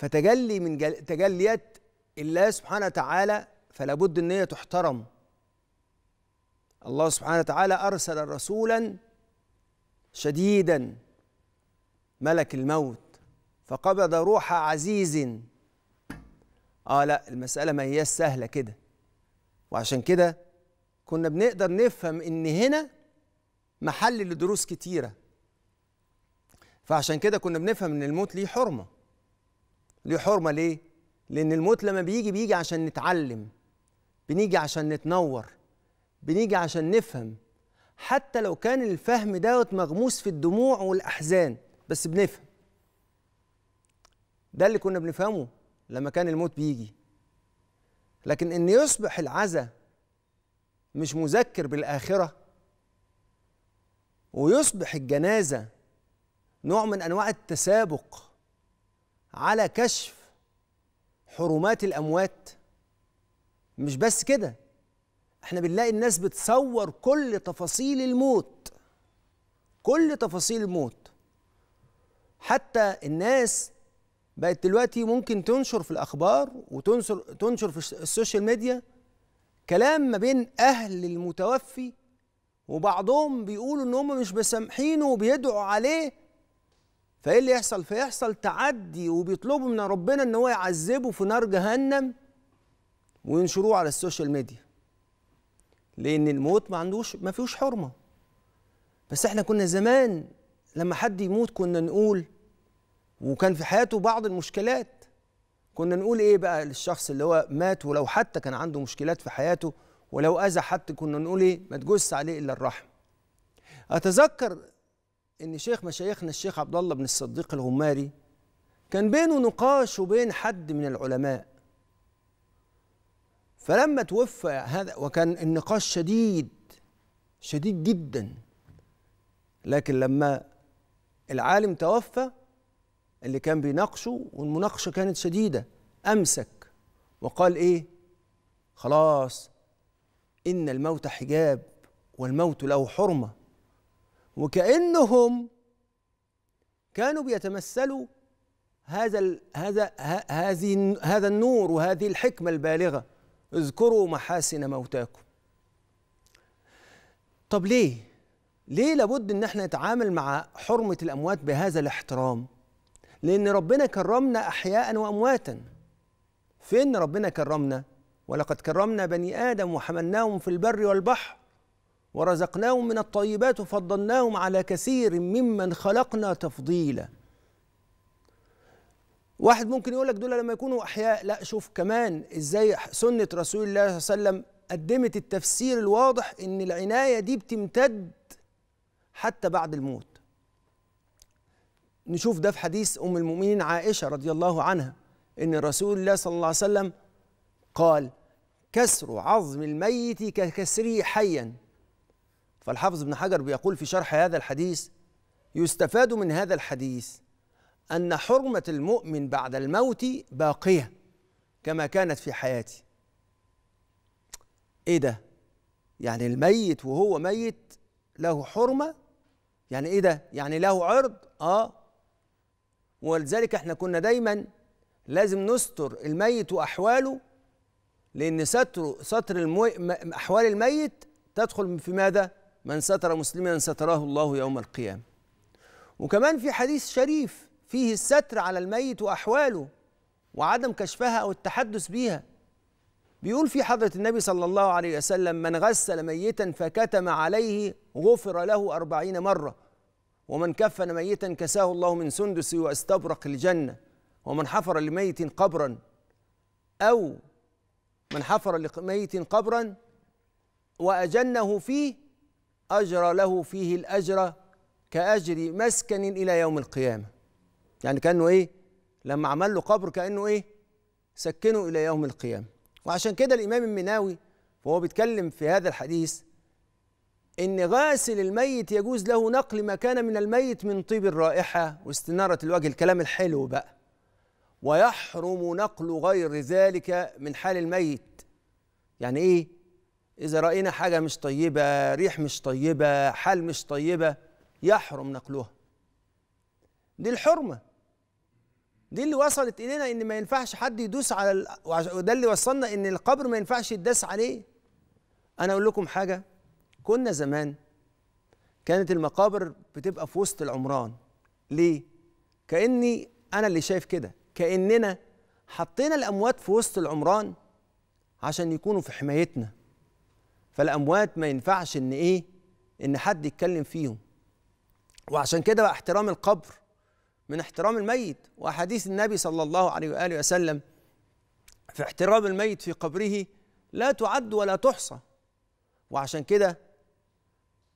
فتجلي من جل... تجليات الله سبحانه وتعالى فلا بد ان هي تحترم الله سبحانه وتعالى ارسل رسولا شديدا ملك الموت فقبض روح عزيز اه لا المساله ما هي سهله كده وعشان كده كنا بنقدر نفهم ان هنا محل لدروس كتيره فعشان كده كنا بنفهم ان الموت ليه حرمه ليه حرمه ليه لان الموت لما بيجي بيجي عشان نتعلم بنيجي عشان نتنور بنيجي عشان نفهم حتى لو كان الفهم دوت مغموس في الدموع والاحزان بس بنفهم ده اللي كنا بنفهمه لما كان الموت بيجي لكن ان يصبح العزة مش مذكر بالاخره ويصبح الجنازه نوع من انواع التسابق على كشف حرمات الأموات مش بس كده احنا بنلاقي الناس بتصور كل تفاصيل الموت كل تفاصيل الموت حتى الناس بقت دلوقتي ممكن تنشر في الأخبار وتنشر تنشر في السوشيال ميديا كلام ما بين أهل المتوفي وبعضهم بيقولوا إن هم مش مسامحينه وبيدعوا عليه فايه اللي يحصل فيحصل تعدي وبيطلبوا من ربنا ان هو يعذبه في نار جهنم وينشروه على السوشيال ميديا لان الموت ما عندوش ما فيهوش حرمه بس احنا كنا زمان لما حد يموت كنا نقول وكان في حياته بعض المشكلات كنا نقول ايه بقى للشخص اللي هو مات ولو حتى كان عنده مشكلات في حياته ولو اذى حد كنا نقول ايه ما تجوزش عليه الا الرحم اتذكر ان شيخ مشايخنا الشيخ عبد الله بن الصديق الغماري كان بينه نقاش وبين حد من العلماء فلما توفى هذا وكان النقاش شديد شديد جدا لكن لما العالم توفى اللي كان بيناقشه والمناقشه كانت شديده امسك وقال ايه خلاص ان الموت حجاب والموت له حرمه وكأنهم كانوا بيتمثلوا هذا ال هذا هذه هذا النور وهذه الحكمة البالغة اذكروا محاسن موتاكم طب ليه ليه لابد ان احنا نتعامل مع حرمة الأموات بهذا الاحترام لأن ربنا كرمنا أحياء وأمواتا فين ربنا كرمنا ولقد كرمنا بني آدم وحملناهم في البر والبحر ورزقناهم من الطيبات وفضلناهم على كثير ممن خلقنا تفضيلا واحد ممكن يقول لك دول لما يكونوا احياء لا شوف كمان ازاي سنه رسول الله صلى الله عليه وسلم قدمت التفسير الواضح ان العنايه دي بتمتد حتى بعد الموت نشوف ده في حديث ام المؤمنين عائشه رضي الله عنها ان رسول الله صلى الله عليه وسلم قال كسر عظم الميت ككسره حيا فالحافظ ابن حجر بيقول في شرح هذا الحديث يستفاد من هذا الحديث أن حرمة المؤمن بعد الموت باقية كما كانت في حياته إيه ده؟ يعني الميت وهو ميت له حرمة يعني إيه ده؟ يعني له عرض؟ آه ولذلك احنا كنا دايما لازم نستر الميت وأحواله لأن ستر ستر أحوال الميت تدخل في ماذا؟ من ستر مسلما ستره الله يوم القيامة وكمان في حديث شريف فيه الستر على الميت وأحواله وعدم كشفها أو التحدث بها بيقول في حضرة النبي صلى الله عليه وسلم من غسل ميتا فكتم عليه غفر له أربعين مرة ومن كفن ميتا كساه الله من سندس واستبرق الجنة ومن حفر لميت قبرا أو من حفر لميت قبرا وأجنه فيه أجرى له فيه الأجر كأجر مسكن إلى يوم القيامة يعني كأنه إيه لما عمل له قبر كأنه إيه سكنه إلى يوم القيامة وعشان كده الإمام المناوي وهو بيتكلم في هذا الحديث إن غاسل الميت يجوز له نقل ما كان من الميت من طيب الرائحة واستنارة الوجه الكلام الحلو بقى ويحرم نقل غير ذلك من حال الميت يعني إيه إذا رأينا حاجة مش طيبة ريح مش طيبة حال مش طيبة يحرم نقلها دي الحرمة دي اللي وصلت إلينا إن ما ينفعش حد يدوس على ال... وده اللي وصلنا إن القبر ما ينفعش يداس عليه أنا أقول لكم حاجة كنا زمان كانت المقابر بتبقى في وسط العمران ليه؟ كأني أنا اللي شايف كده كأننا حطينا الأموات في وسط العمران عشان يكونوا في حمايتنا فالاموات ما ينفعش ان ايه ان حد يتكلم فيهم وعشان كده بقى احترام القبر من احترام الميت واحاديث النبي صلى الله عليه واله وسلم في احترام الميت في قبره لا تعد ولا تحصى وعشان كده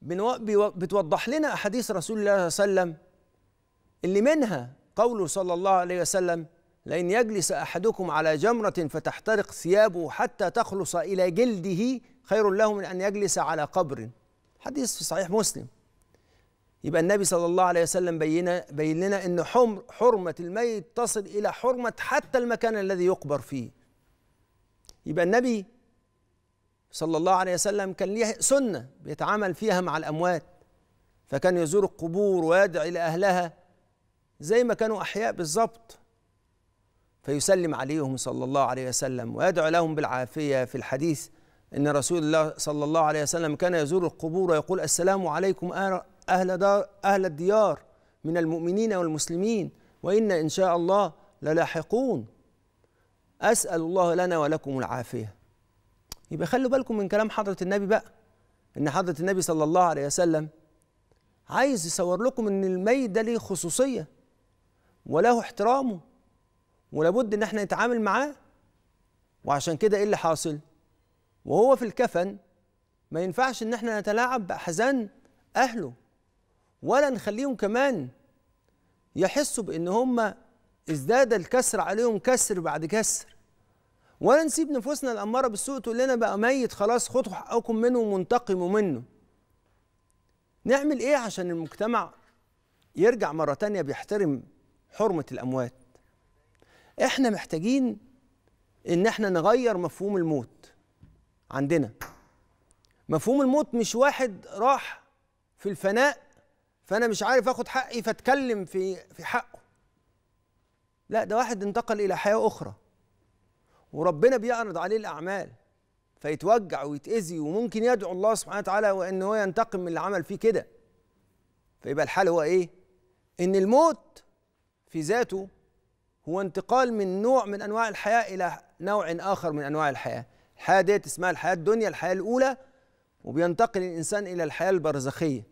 بتوضح لنا احاديث رسول الله صلى الله عليه وسلم اللي منها قوله صلى الله عليه وسلم لئن يجلس احدكم على جمره فتحترق ثيابه حتى تخلص الى جلده خير له من أن يجلس على قبر حديث في صحيح مسلم يبقى النبي صلى الله عليه وسلم بينا بين لنا ان حمر حرمه الميت تصل الى حرمه حتى المكان الذي يقبر فيه يبقى النبي صلى الله عليه وسلم كان ليه سنه بيتعامل فيها مع الاموات فكان يزور القبور ويدعي لاهلها زي ما كانوا احياء بالظبط فيسلم عليهم صلى الله عليه وسلم ويدعو لهم بالعافيه في الحديث أن رسول الله صلى الله عليه وسلم كان يزور القبور ويقول السلام عليكم أهل, دار أهل الديار من المؤمنين والمسلمين وإن إن شاء الله للاحقون أسأل الله لنا ولكم العافية يبقى خلوا بالكم من كلام حضرة النبي بقى إن حضرة النبي صلى الله عليه وسلم عايز يصور لكم إن الميت ده ليه خصوصية وله احترامه ولابد إن احنا نتعامل معاه وعشان كده إيه اللي حاصل؟ وهو في الكفن ما ينفعش ان احنا نتلاعب باحزان اهله ولا نخليهم كمان يحسوا بان هم ازداد الكسر عليهم كسر بعد كسر ولا نسيب نفوسنا الاماره بالسوء تقول لنا بقى ميت خلاص خدوا حقكم منه وانتقموا منه نعمل ايه عشان المجتمع يرجع مره تانية بيحترم حرمه الاموات احنا محتاجين ان احنا نغير مفهوم الموت عندنا مفهوم الموت مش واحد راح في الفناء فانا مش عارف اخد حقي فاتكلم في في حقه لا ده واحد انتقل الى حياه اخرى وربنا بيعرض عليه الاعمال فيتوجع ويتاذي وممكن يدعو الله سبحانه وتعالى وان هو ينتقم من اللي عمل فيه كده فيبقى الحال هو ايه ان الموت في ذاته هو انتقال من نوع من انواع الحياه الى نوع اخر من انواع الحياه الحياة ديت اسمها الحياة الدنيا الحياة الأولى وبينتقل الإنسان إلى الحياة البرزخية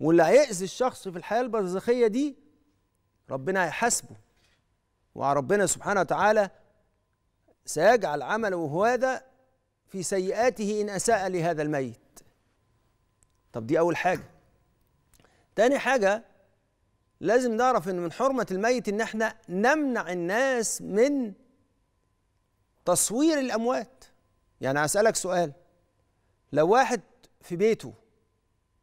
واللي هيأذي الشخص في الحياة البرزخية دي ربنا هيحاسبه وربنا سبحانه وتعالى سيجعل عمله هذا في سيئاته إن أساء لهذا الميت طب دي أول حاجة تاني حاجة لازم نعرف إن من حرمة الميت إن إحنا نمنع الناس من تصوير الأموات يعني أسألك سؤال لو واحد في بيته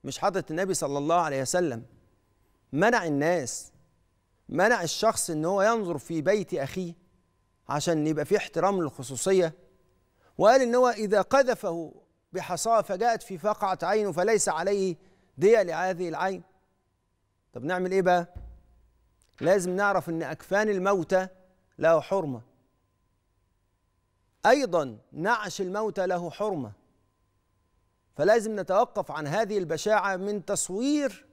مش حاطط النبي صلى الله عليه وسلم منع الناس منع الشخص ان هو ينظر في بيت اخيه عشان يبقى فيه احترام للخصوصيه وقال ان هو اذا قذفه بحصاه فجاءت في فقعه عينه فليس عليه دية لهذه العين طب نعمل ايه بقى لازم نعرف ان اكفان الموتى له حرمه أيضا نعش الموتى له حرمة فلازم نتوقف عن هذه البشاعة من تصوير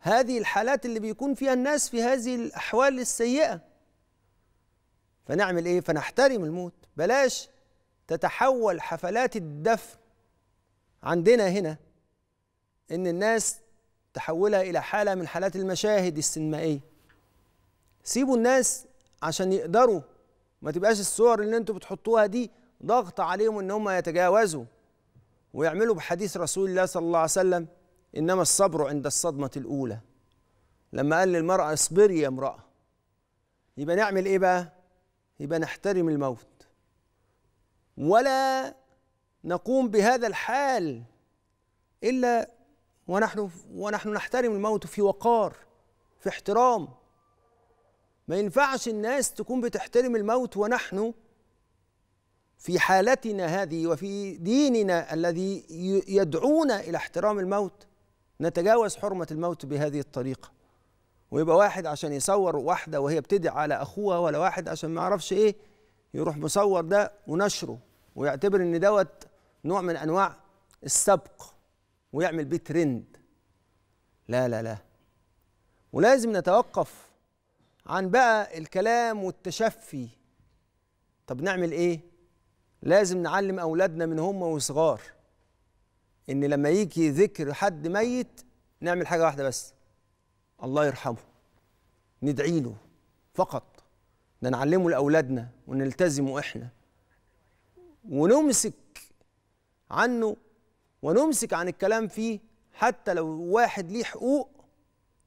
هذه الحالات اللي بيكون فيها الناس في هذه الأحوال السيئة فنعمل إيه؟ فنحترم الموت بلاش تتحول حفلات الدفن عندنا هنا إن الناس تحولها إلى حالة من حالات المشاهد السينمائية سيبوا الناس عشان يقدروا ما تبقاش الصور اللي انتوا بتحطوها دي ضغط عليهم ان هم يتجاوزوا ويعملوا بحديث رسول الله صلى الله عليه وسلم انما الصبر عند الصدمه الاولى لما قال للمراه اصبري يا امراه يبقى نعمل ايه بقى يبقى نحترم الموت ولا نقوم بهذا الحال الا ونحن ونحن نحترم الموت في وقار في احترام ما ينفعش الناس تكون بتحترم الموت ونحن في حالتنا هذه وفي ديننا الذي يدعونا الى احترام الموت نتجاوز حرمه الموت بهذه الطريقه ويبقى واحد عشان يصور واحده وهي بتدعي على اخوها ولا واحد عشان ما يعرفش ايه يروح مصور ده ونشره ويعتبر ان دوت نوع من انواع السبق ويعمل بيه ترند لا لا لا ولازم نتوقف عن بقى الكلام والتشفي طب نعمل ايه لازم نعلم اولادنا من هم وصغار ان لما يجي ذكر حد ميت نعمل حاجه واحده بس الله يرحمه ندعي له فقط ده نعلمه لاولادنا ونلتزمه احنا ونمسك عنه ونمسك عن الكلام فيه حتى لو واحد ليه حقوق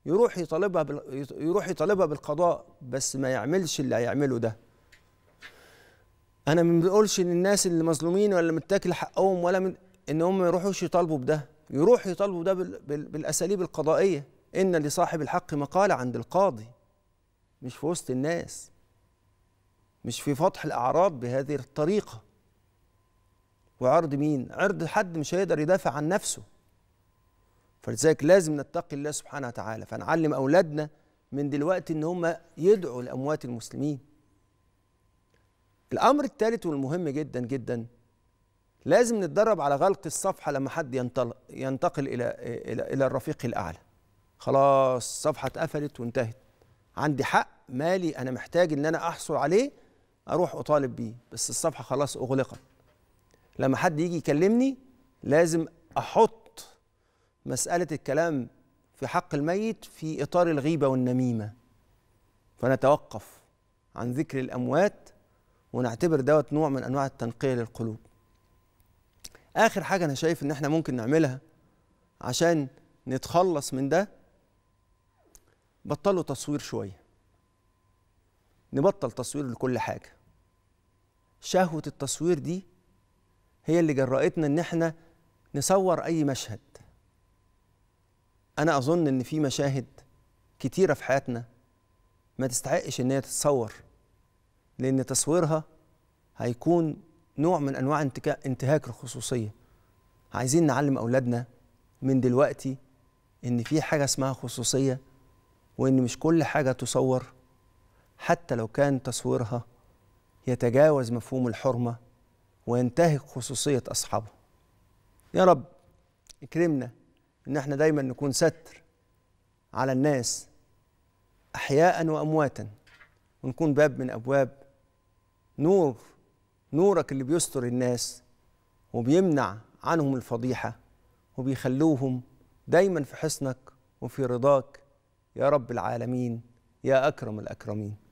يروح يطالبها بال... يروح يطالبها بالقضاء بس ما يعملش اللي هيعمله ده انا ما بقولش ان الناس اللي مظلومين ولا متاكل حقهم ولا من ان هم ما يروحوش يطالبوا بده يروح يطالبوا ده بال... بال... بالاساليب القضائيه ان لصاحب الحق مقاله عند القاضي مش في وسط الناس مش في فتح الاعراض بهذه الطريقه وعرض مين عرض حد مش هيقدر يدافع عن نفسه فلذلك لازم نتقي الله سبحانه وتعالى فنعلم أولادنا من دلوقتي إن هم يدعوا لأموات المسلمين الأمر الثالث والمهم جدا جدا لازم نتدرب على غلق الصفحة لما حد ينطلق ينتقل إلى إلى الرفيق الأعلى خلاص الصفحة اتقفلت وانتهت عندي حق مالي أنا محتاج إن أنا أحصل عليه أروح أطالب بيه بس الصفحة خلاص أغلقت لما حد يجي يكلمني لازم أحط مسألة الكلام في حق الميت في إطار الغيبة والنميمة فنتوقف عن ذكر الأموات ونعتبر دوت نوع من أنواع التنقية للقلوب آخر حاجة أنا شايف إن إحنا ممكن نعملها عشان نتخلص من ده بطلوا تصوير شوية نبطل تصوير لكل حاجة شهوة التصوير دي هي اللي جرأتنا إن إحنا نصور أي مشهد انا اظن ان في مشاهد كتيره في حياتنا ما تستحقش ان هي تتصور لان تصويرها هيكون نوع من انواع انتهاك الخصوصيه عايزين نعلم اولادنا من دلوقتي ان في حاجه اسمها خصوصيه وان مش كل حاجه تصور حتى لو كان تصويرها يتجاوز مفهوم الحرمه وينتهك خصوصيه اصحابه يا رب اكرمنا ان احنا دايما نكون ستر على الناس احياء وامواتا ونكون باب من ابواب نور نورك اللي بيستر الناس وبيمنع عنهم الفضيحه وبيخلوهم دايما في حصنك وفي رضاك يا رب العالمين يا اكرم الاكرمين